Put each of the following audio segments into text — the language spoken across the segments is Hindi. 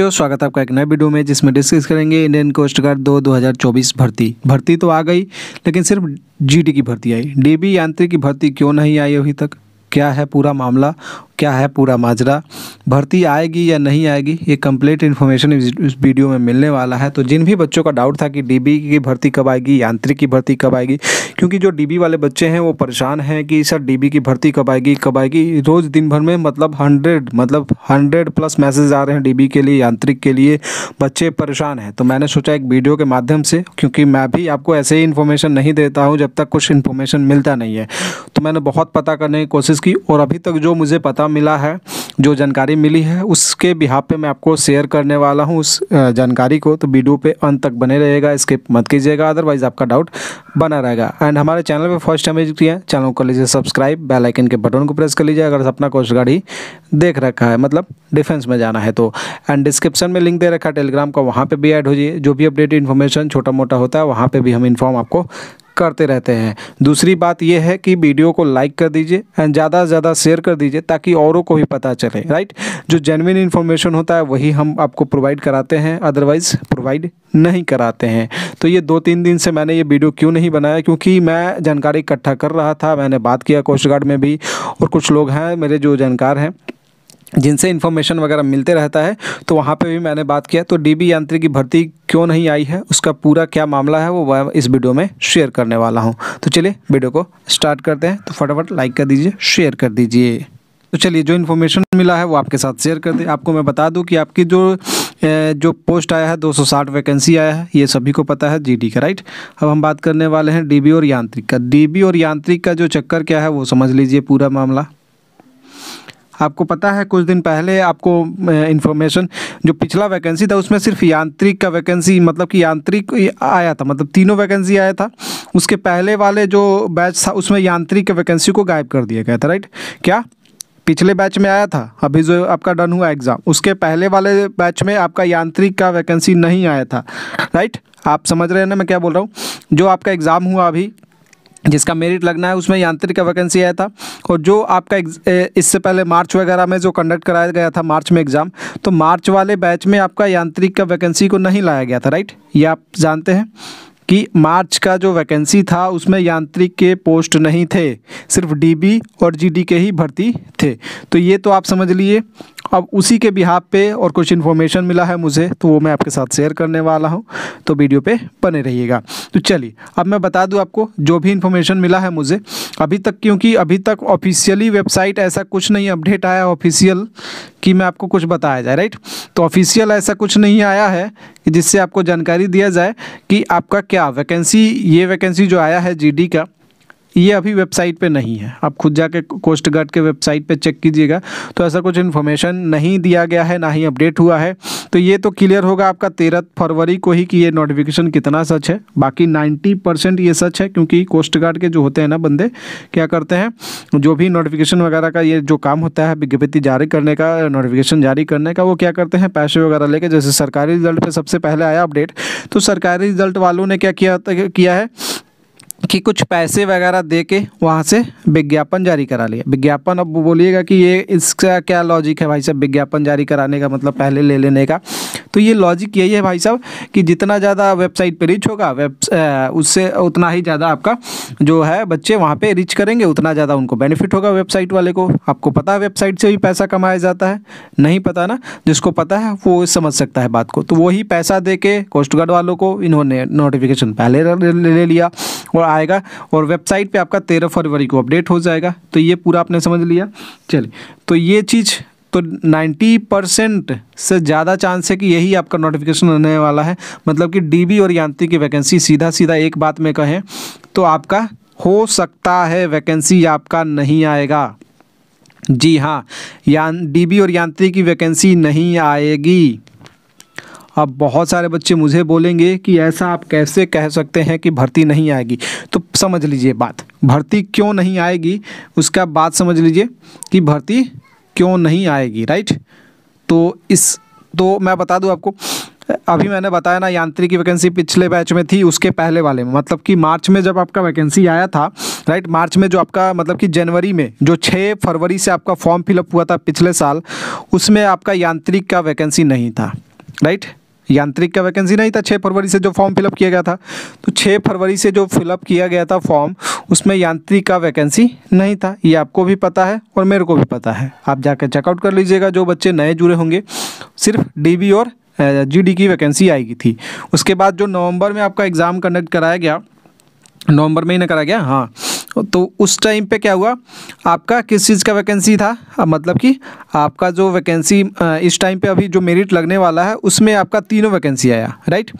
बच्चों स्वागत है आपका एक नए वीडियो में जिसमें डिस्कस करेंगे इंडियन कोस्ट गार्ड दो 2024 भर्ती भर्ती तो आ गई लेकिन सिर्फ जीडी की भर्ती आई डीबी यांत्रिक की भर्ती क्यों नहीं आई अभी तक क्या है पूरा मामला क्या है पूरा माजरा भर्ती आएगी या नहीं आएगी ये कंप्लीट इन्फॉर्मेशन इस वीडियो में मिलने वाला है तो जिन भी बच्चों का डाउट था कि डीबी की भर्ती कब आएगी यांत्रिक की भर्ती कब आएगी क्योंकि जो डीबी वाले बच्चे हैं वो परेशान हैं कि सर डीबी की भर्ती कब आएगी कब आएगी रोज़ दिन भर में मतलब हंड्रेड मतलब हंड्रेड प्लस मैसेज आ रहे हैं डी के लिए यांत्रिक के लिए बच्चे परेशान हैं तो मैंने सोचा एक वीडियो के माध्यम से क्योंकि मैं भी आपको ऐसे ही इन्फॉर्मेशन नहीं देता हूँ जब तक कुछ इन्फॉर्मेशन मिलता नहीं है तो मैंने बहुत पता करने की कोशिश की और अभी तक जो मुझे पता मिला है जो जानकारी मिली है उसके बिहाब पे मैं आपको शेयर करने वाला हूँ उस जानकारी को तो वीडियो पे अंत तक बने रहेगा स्किप मत कीजिएगा अदरवाइज आपका डाउट बना रहेगा एंड हमारे चैनल पे फर्स्ट टाइम विजिट किया चैनल को कर लीजिए सब्सक्राइब बेल आइकन के बटन को प्रेस कर लीजिए अगर अपना कोस्ट गार्ड ही देख रखा है मतलब डिफेंस में जाना है तो एंड डिस्क्रिप्शन में लिंक दे रखा है टेलीग्राम का वहाँ पर भी ऐड हो जाइए जो भी अपडेटेड इन्फॉर्मेशन छोटा मोटा होता है वहाँ पर भी हम इन्फॉर्म आपको करते रहते हैं दूसरी बात यह है कि वीडियो को लाइक कर दीजिए एंड ज़्यादा से ज़्यादा शेयर कर दीजिए ताकि औरों को भी पता चले राइट जो जेनविन इन्फॉर्मेशन होता है वही हम आपको प्रोवाइड कराते हैं अदरवाइज़ प्रोवाइड नहीं कराते हैं तो ये दो तीन दिन से मैंने ये वीडियो क्यों नहीं बनाया क्योंकि मैं जानकारी इकट्ठा कर रहा था मैंने बात किया कोस्ट गार्ड में भी और कुछ लोग हैं मेरे जो जानकार हैं जिनसे इन्फॉर्मेशन वगैरह मिलते रहता है तो वहाँ पे भी मैंने बात किया तो डीबी यांत्रिक की भर्ती क्यों नहीं आई है उसका पूरा क्या मामला है वो मैं इस वीडियो में शेयर करने वाला हूँ तो चलिए वीडियो को स्टार्ट करते हैं तो फटाफट लाइक कर दीजिए शेयर कर दीजिए तो चलिए जो इन्फॉर्मेशन मिला है वो आपके साथ शेयर कर दें आपको मैं बता दूँ कि आपकी जो जो पोस्ट आया है 260 वैकेंसी आया है ये सभी को पता है जीडी का राइट अब हम बात करने वाले हैं डीबी और यांत्रिक का डीबी और यांत्रिक का जो चक्कर क्या है वो समझ लीजिए पूरा मामला आपको पता है कुछ दिन पहले आपको इन्फॉर्मेशन जो पिछला वैकेंसी था उसमें सिर्फ यांत्रिक का वैकेंसी मतलब कि यांत्रिक आया था मतलब तीनों वैकेंसी आया था उसके पहले वाले जो बैच था उसमें यांत्रिक के वैकेंसी को गायब कर दिया गया था राइट क्या पिछले बैच में आया था अभी जो आपका डन हुआ एग्ज़ाम उसके पहले वाले बैच में आपका यांत्रिक का वैकेंसी नहीं आया था राइट आप समझ रहे हैं ना मैं क्या बोल रहा हूँ जो आपका एग्ज़ाम हुआ अभी जिसका मेरिट लगना है उसमें यांत्रिक का वैकेंसी आया था और जो आपका इससे पहले मार्च वगैरह में जो कंडक्ट कराया गया था मार्च में एग्ज़ाम तो मार्च वाले बैच में आपका यांत्रिक का वैकेंसी को नहीं लाया गया था राइट ये आप जानते हैं कि मार्च का जो वैकेंसी था उसमें यांत्रिक के पोस्ट नहीं थे सिर्फ डीबी और जीडी के ही भर्ती थे तो ये तो आप समझ लिए अब उसी के बिहाब पे और कुछ इन्फॉर्मेशन मिला है मुझे तो वो मैं आपके साथ शेयर करने वाला हूँ तो वीडियो पे बने रहिएगा तो चलिए अब मैं बता दूँ आपको जो भी इन्फॉर्मेशन मिला है मुझे अभी तक क्योंकि अभी तक ऑफिशियली वेबसाइट ऐसा कुछ नहीं अपडेट आया ऑफिशियल कि मैं आपको कुछ बताया जाए राइट तो ऑफिशियल ऐसा कुछ नहीं आया है जिससे आपको जानकारी दिया जाए कि आपका क्या वैकेंसी ये वैकेंसी जो आया है जी का ये अभी वेबसाइट पे नहीं है आप खुद जाके कोस्ट गार्ड के वेबसाइट पे चेक कीजिएगा तो ऐसा कुछ इन्फॉर्मेशन नहीं दिया गया है ना ही अपडेट हुआ है तो ये तो क्लियर होगा आपका तेरह फरवरी को ही कि ये नोटिफिकेशन कितना सच है बाकी नाइन्टी परसेंट ये सच है क्योंकि कोस्ट गार्ड के जो होते हैं ना बंदे क्या करते हैं जो भी नोटिफिकेशन वगैरह का ये जो काम होता है विज्ञप्ति जारी करने का नोटिफिकेशन जारी करने का वो क्या करते हैं पैसे वगैरह लेके जैसे सरकारी रिजल्ट पर सबसे पहले आया अपडेट तो सरकारी रिजल्ट वालों ने क्या किया किया है कि कुछ पैसे वगैरह दे के वहाँ से विज्ञापन जारी करा लिया विज्ञापन अब बोलिएगा कि ये इसका क्या लॉजिक है भाई साहब विज्ञापन जारी कराने का मतलब पहले ले लेने का तो ये लॉजिक यही है भाई साहब कि जितना ज़्यादा वेबसाइट पर रीच होगा वेब उससे उतना ही ज़्यादा आपका जो है बच्चे वहाँ पर रीच करेंगे उतना ज़्यादा उनको बेनिफिट होगा वेबसाइट वाले को आपको पता है वेबसाइट से भी पैसा कमाया जाता है नहीं पता ना जिसको पता है वो समझ सकता है बात को तो वही पैसा दे के कोस्ट गार्ड वालों को इन्होंने नोटिफिकेशन पहले ले लिया और आएगा और वेबसाइट पे आपका तेरह फरवरी को अपडेट हो जाएगा तो ये पूरा आपने समझ लिया चलिए तो ये चीज़ तो 90 परसेंट से ज़्यादा चांस है कि यही आपका नोटिफिकेशन रहने वाला है मतलब कि डीबी और यांत्रिक की वैकेंसी सीधा सीधा एक बात में कहें तो आपका हो सकता है वैकेंसी आपका नहीं आएगा जी हाँ यान डीबी और यांत्रिक की वैकेंसी नहीं आएगी अब बहुत सारे बच्चे मुझे बोलेंगे कि ऐसा आप कैसे कह सकते हैं कि भर्ती नहीं आएगी तो समझ लीजिए बात भर्ती क्यों नहीं आएगी उसका बात समझ लीजिए कि भर्ती क्यों नहीं आएगी राइट तो इस तो मैं बता दूं आपको अभी मैंने बताया ना यांत्रिक की वैकेंसी पिछले बैच में थी उसके पहले वाले में मतलब कि मार्च में जब आपका वैकेंसी आया था राइट मार्च में जो आपका मतलब कि जनवरी में जो 6 फरवरी से आपका फॉर्म फिलअप हुआ था पिछले साल उसमें आपका यांत्रिक का वैकेंसी नहीं था राइट यांत्रिक का वैकेंसी नहीं था छः फरवरी से जो फॉर्म फिलअप किया गया था तो छः फरवरी से जो फिलअप किया गया था फॉर्म उसमें यांत्रिक का वैकेंसी नहीं था ये आपको भी पता है और मेरे को भी पता है आप जाकर चेकआउट कर लीजिएगा जो बच्चे नए जुड़े होंगे सिर्फ डी और जी की वैकेंसी आएगी थी उसके बाद जो नवम्बर में आपका एग्ज़ाम कंडक्ट कराया गया नवंबर में ही ना कराया गया हाँ तो उस टाइम पे क्या हुआ आपका किस चीज़ का वैकेंसी था मतलब कि आपका जो वैकेंसी इस टाइम पे अभी जो मेरिट लगने वाला है उसमें आपका तीनों वैकेंसी आया राइट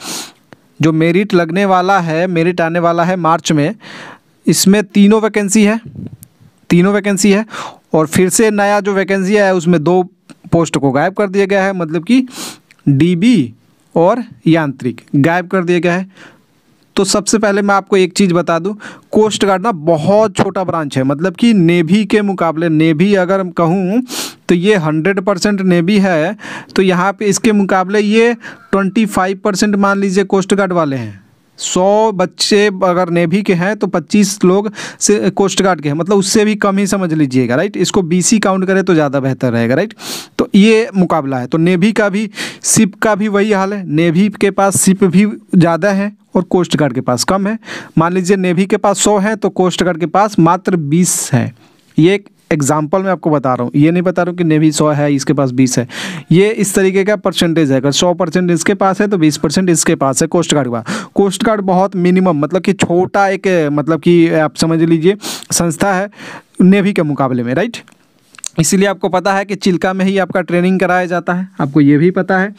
जो मेरिट लगने वाला है मेरिट आने वाला है मार्च में इसमें तीनों वैकेंसी है तीनों वैकेंसी है और फिर से नया जो वैकेंसी है उसमें दो पोस्ट को गायब कर दिया गया है मतलब कि डीबी और यांत्रिक गायब कर दिया गया है तो सबसे पहले मैं आपको एक चीज़ बता दूं कोस्ट गार्ड ना बहुत छोटा ब्रांच है मतलब कि नेवी के मुकाबले नेवी अगर कहूं कहूँ तो ये हंड्रेड परसेंट नेवी है तो यहाँ पे इसके मुकाबले ये ट्वेंटी फाइव परसेंट मान लीजिए कोस्ट गार्ड वाले हैं सौ बच्चे अगर नेवी के हैं तो पच्चीस लोग से कोस्ट गार्ड के हैं मतलब उससे भी कम ही समझ लीजिएगा राइट इसको बीसी काउंट करें तो ज़्यादा बेहतर रहेगा राइट तो ये मुकाबला है तो नेवी का भी सिप का भी वही हाल है नेवी के पास सिप भी ज़्यादा है और कोस्ट गार्ड के पास कम है मान लीजिए नेवी के पास सौ है तो कोस्ट गार्ड के पास मात्र बीस है ये एग्जाम्पल मैं आपको बता रहा हूँ ये नहीं बता रहा हूँ कि नेवी सौ है इसके पास बीस है ये इस तरीके का परसेंटेज है अगर सौ परसेंट इसके पास है तो बीस परसेंट इसके पास है कोस्ट गार्ड का कोस्ट गार्ड बहुत मिनिमम मतलब कि छोटा एक मतलब कि आप समझ लीजिए संस्था है नेवी के मुकाबले में राइट इसीलिए आपको पता है कि चिल्का में ही आपका ट्रेनिंग कराया जाता है आपको ये भी पता है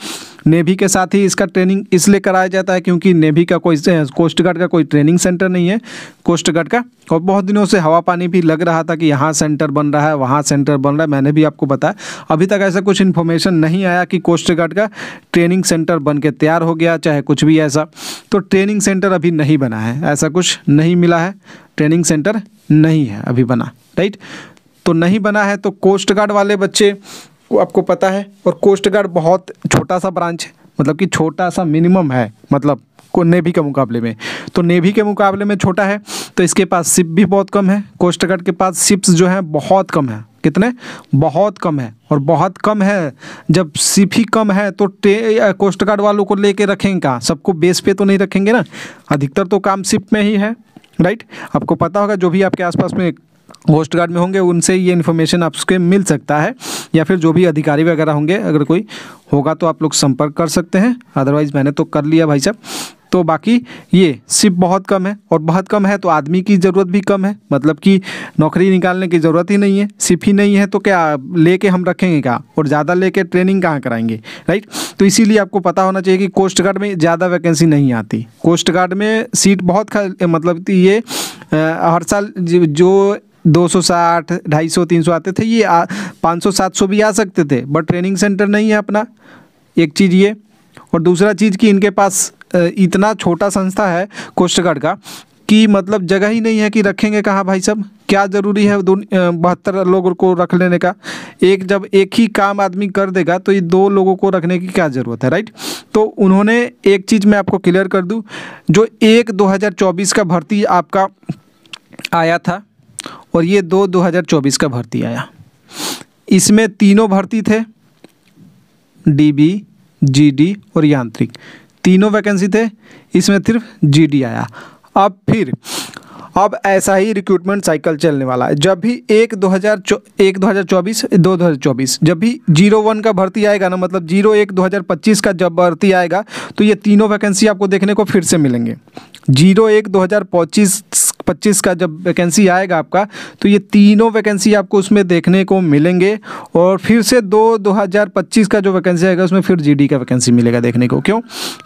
नेवी के साथ ही इसका ट्रेनिंग इसलिए कराया जाता है क्योंकि नेवी का कोई कोस्ट गार्ड का कोई ट्रेनिंग सेंटर नहीं है कोस्ट गार्ड का और बहुत दिनों से हवा पानी भी लग रहा था कि यहाँ सेंटर बन रहा है वहाँ सेंटर बन रहा है मैंने भी आपको बताया अभी तक ऐसा कुछ इन्फॉर्मेशन नहीं आया कि कोस्ट गार्ड का ट्रेनिंग सेंटर बन के तैयार हो गया चाहे कुछ भी ऐसा तो ट्रेनिंग सेंटर अभी नहीं बना है ऐसा कुछ नहीं मिला है ट्रेनिंग सेंटर नहीं है अभी बना राइट तो नहीं बना है तो कोस्ट गार्ड वाले बच्चे वो आपको पता है और कोस्ट गार्ड बहुत छोटा सा ब्रांच है मतलब कि छोटा सा मिनिमम है मतलब को नेवी के मुकाबले में तो नेवी के मुकाबले में छोटा है तो इसके पास सिप भी बहुत कम है कोस्ट गार्ड के पास सिप्स जो हैं बहुत कम है कितने बहुत कम है और बहुत कम है जब सिप ही कम है तो कोस्ट गार्ड वालों को लेके रखेंगे कहाँ सबको बेस पे तो नहीं रखेंगे ना अधिकतर तो काम सिप में ही है राइट आपको पता होगा जो भी आपके आसपास में होस्ट गार्ड में होंगे उनसे ये इन्फॉर्मेशन आपके मिल सकता है या फिर जो भी अधिकारी वगैरह होंगे अगर कोई होगा तो आप लोग संपर्क कर सकते हैं अदरवाइज़ मैंने तो कर लिया भाई साहब तो बाकी ये सिप बहुत कम है और बहुत कम है तो आदमी की ज़रूरत भी कम है मतलब कि नौकरी निकालने की ज़रूरत ही नहीं है सिप ही नहीं है तो क्या लेके हम रखेंगे कहाँ और ज़्यादा लेके ट्रेनिंग कहाँ कराएंगे राइट तो इसीलिए आपको पता होना चाहिए कि कोस्ट गार्ड में ज़्यादा वैकेंसी नहीं आती कोस्ट गार्ड में सीट बहुत मतलब ये आ, हर साल जो 260, 250, 300 आते थे ये पाँच सौ सात सौ भी आ सकते थे बट ट्रेनिंग सेंटर नहीं है अपना एक चीज़ ये और दूसरा चीज़ कि इनके पास इतना छोटा संस्था है कोस्ट गार्ड का कि मतलब जगह ही नहीं है कि रखेंगे कहाँ भाई सब क्या ज़रूरी है बहत्तर लोगों को रख लेने का एक जब एक ही काम आदमी कर देगा तो ये दो लोगों को रखने की क्या ज़रूरत है राइट तो उन्होंने एक चीज़ मैं आपको क्लियर कर दूँ जो एक 2024 का भर्ती आपका आया था और ये दो 2024 का भर्ती आया इसमें तीनों भर्ती थे डीबी जीडी और यांत्रिक तीनों वैकेंसी थे इसमें सिर्फ जीडी आया अब फिर अब ऐसा ही रिक्रूटमेंट साइकिल चलने वाला है जब भी एक दो हज़ार एक दो हज़ार चौबीस दो दो हज़ार चौबीस जब भी जीरो वन का भर्ती आएगा ना मतलब जीरो एक दो हज़ार पच्चीस का जब भर्ती आएगा तो ये तीनों वैकेंसी आपको देखने को फिर से मिलेंगे जीरो एक दो हज़ार पच्चीस पच्चीस का जब वैकेंसी आएगा आपका तो ये तीनों वैकेंसी आपको उसमें देखने को मिलेंगे और फिर से दो दो हज़ार पच्चीस का जो वैकेंसी आएगा उसमें फिर जीडी का वैकेंसी मिलेगा देखने को क्यों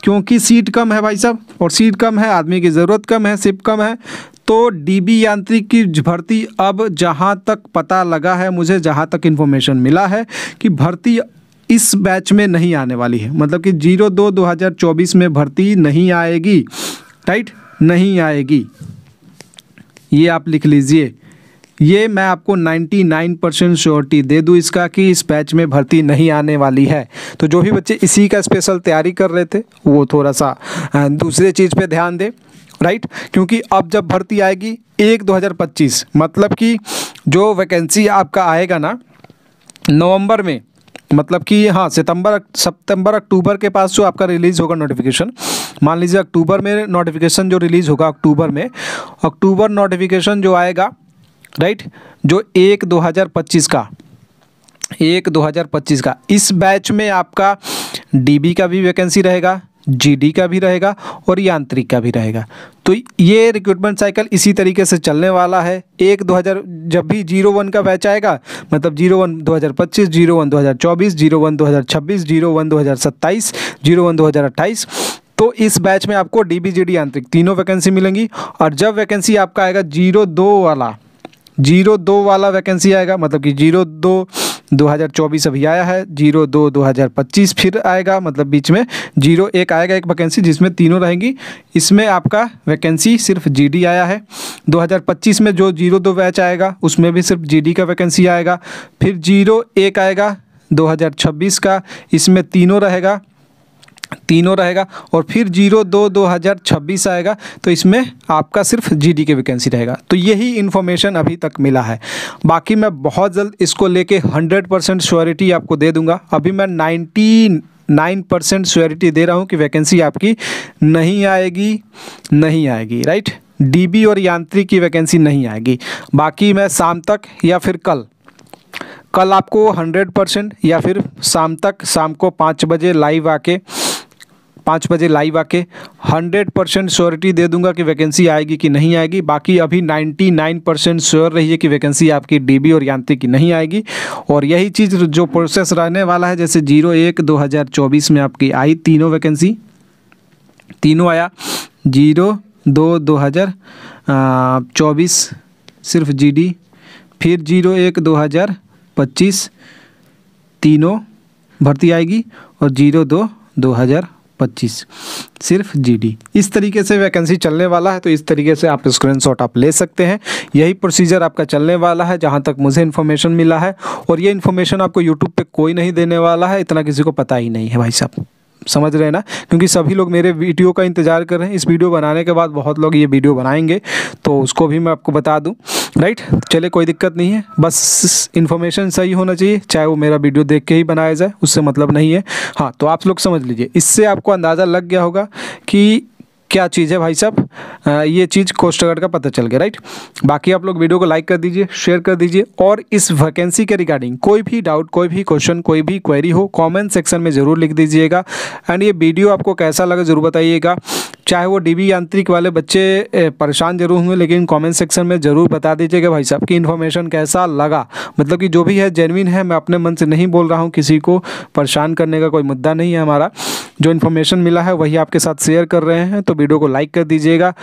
क्योंकि सीट कम है भाई साहब और सीट कम है आदमी की ज़रूरत कम है सिप कम है तो डीबी यांत्रिक की भर्ती अब जहाँ तक पता लगा है मुझे जहाँ तक इन्फॉर्मेशन मिला है कि भर्ती इस बैच में नहीं आने वाली है मतलब कि जीरो दो दो हज़ार चौबीस में भर्ती नहीं आएगी राइट नहीं आएगी ये आप लिख लीजिए ये मैं आपको 99 परसेंट श्योरिटी दे दूँ इसका कि इस बैच में भर्ती नहीं आने वाली है तो जो भी बच्चे इसी का स्पेशल तैयारी कर रहे थे वो थोड़ा सा दूसरे चीज़ पे ध्यान दें राइट क्योंकि अब जब भर्ती आएगी एक 2025 मतलब कि जो वैकेंसी आपका आएगा ना नवंबर में मतलब कि हाँ सितंबर सितंबर अक्टूबर के पास जो आपका रिलीज़ होगा नोटिफिकेशन मान लीजिए अक्टूबर में नोटिफिकेशन जो रिलीज़ होगा अक्टूबर में अक्टूबर नोटिफिकेशन जो आएगा राइट जो एक पच्चीस का एक पच्चीस का इस बैच में आपका डीबी का भी वैकेंसी रहेगा जीडी का भी रहेगा और यांत्रिक का भी रहेगा तो ये रिक्रूटमेंट साइकिल इसी तरीके से चलने वाला है एक 2000 जब भी जीरो वन का बैच आएगा मतलब जीरो वन दो हज़ार पच्चीस जीरो वन दो हज़ार चौबीस जीरो वन दो हज़ार छब्बीस जीरो वन दो हज़ार सत्ताईस जीरो वन दो हज़ार अट्ठाईस तो इस बैच में आपको डी बी जी डी यांत्रिक तीनों वैकेंसी मिलेंगी और जब वैकेंसी आपका आएगा जीरो दो वाला जीरो दो वाला वैकेंसी आएगा मतलब कि जीरो दो 2024 अभी आया है जीरो दो दो हज़ार पच्चीस फिर आएगा मतलब बीच में जीरो एक आएगा एक वैकेंसी जिसमें तीनों रहेंगी इसमें आपका वैकेंसी सिर्फ जीडी आया है 2025 में जो जीरो दो बैच आएगा उसमें भी सिर्फ जीडी का वैकेंसी आएगा फिर जीरो एक आएगा 2026 का इसमें तीनों रहेगा तीनों रहेगा और फिर जीरो दो दो हज़ार छब्बीस आएगा तो इसमें आपका सिर्फ जीडी के वैकेंसी रहेगा तो यही इन्फॉर्मेशन अभी तक मिला है बाकी मैं बहुत जल्द इसको लेके हंड्रेड परसेंट श्योरिटी आपको दे दूंगा अभी मैं नाइन्टी नाइन परसेंट श्योरिटी दे रहा हूँ कि वैकेंसी आपकी नहीं आएगी नहीं आएगी राइट डी और यांत्रिक की वैकेंसी नहीं आएगी बाकी मैं शाम तक या फिर कल कल आपको हंड्रेड परसेंट या फिर शाम तक शाम को पाँच बजे लाइव आके पाँच बजे लाइव आके हंड्रेड परसेंट श्योरिटी दे दूंगा कि वैकेंसी आएगी कि नहीं आएगी बाकी अभी नाइन्टी नाइन परसेंट श्योर रहिए कि वैकेंसी आपकी डीबी और यांत्रिक की नहीं आएगी और यही चीज़ जो प्रोसेस रहने वाला है जैसे जीरो एक दो हज़ार चौबीस में आपकी आई तीनों वैकेंसी तीनों आया जीरो दो दो हज़ार चौबीस सिर्फ डी फिर जीरो एक दो हज़ार पच्चीस तीनों भर्ती आएगी और जीरो दो दो हज़ार पच्चीस सिर्फ जीडी इस तरीके से वैकेंसी चलने वाला है तो इस तरीके से आप स्क्रीनशॉट आप ले सकते हैं यही प्रोसीजर आपका चलने वाला है जहाँ तक मुझे इन्फॉर्मेशन मिला है और ये इन्फॉर्मेशन आपको यूट्यूब पर कोई नहीं देने वाला है इतना किसी को पता ही नहीं है भाई साहब समझ रहे हैं ना क्योंकि सभी लोग मेरे वीडियो का इंतज़ार कर रहे हैं इस वीडियो बनाने के बाद बहुत लोग ये वीडियो बनाएंगे तो उसको भी मैं आपको बता दूँ राइट चले कोई दिक्कत नहीं है बस इन्फॉर्मेशन सही होना चाहिए चाहे वो मेरा वीडियो देख के ही बनाया जाए उससे मतलब नहीं है हाँ तो आप लोग समझ लीजिए इससे आपको अंदाज़ा लग गया होगा कि क्या चीज़ है भाई साहब ये चीज़ कोस्टगार्ड का पता चल गया राइट बाकी आप लोग वीडियो को लाइक कर दीजिए शेयर कर दीजिए और इस वैकेंसी के रिगार्डिंग कोई भी डाउट कोई भी क्वेश्चन कोई भी क्वेरी हो कॉमेंट सेक्शन में ज़रूर लिख दीजिएगा एंड ये वीडियो आपको कैसा लगा ज़रूर बताइएगा चाहे वो डीबी यांत्रिक वाले बच्चे परेशान जरूर होंगे लेकिन कमेंट सेक्शन में ज़रूर बता दीजिएगा भाई साहब की इन्फॉर्मेशन कैसा लगा मतलब कि जो भी है जेनविन है मैं अपने मन से नहीं बोल रहा हूँ किसी को परेशान करने का कोई मुद्दा नहीं है हमारा जो इन्फॉर्मेशन मिला है वही आपके साथ शेयर कर रहे हैं तो वीडियो को लाइक कर दीजिएगा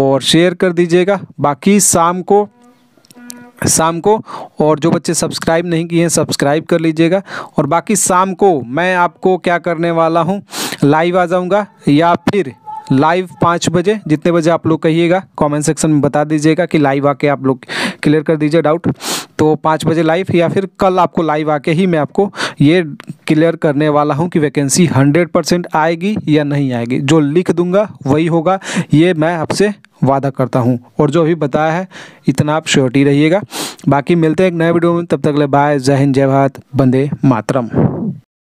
और शेयर कर दीजिएगा बाकी शाम को शाम को और जो बच्चे सब्सक्राइब नहीं किए हैं सब्सक्राइब कर लीजिएगा और बाकी शाम को मैं आपको क्या करने वाला हूँ लाइव आ जाऊँगा या फिर लाइव पाँच बजे जितने बजे आप लोग कहिएगा कमेंट सेक्शन में बता दीजिएगा कि लाइव आके आप लोग क्लियर कर दीजिए डाउट तो पाँच बजे लाइव या फिर कल आपको लाइव आके ही मैं आपको ये क्लियर करने वाला हूँ कि वैकेंसी हंड्रेड परसेंट आएगी या नहीं आएगी जो लिख दूंगा वही होगा ये मैं आपसे वादा करता हूँ और जो अभी बताया है इतना आप श्योरिटी रहिएगा बाकी मिलते हैं एक नए वीडियो में तब तक ले बाय जय हिंद जय भारत बंदे मातरम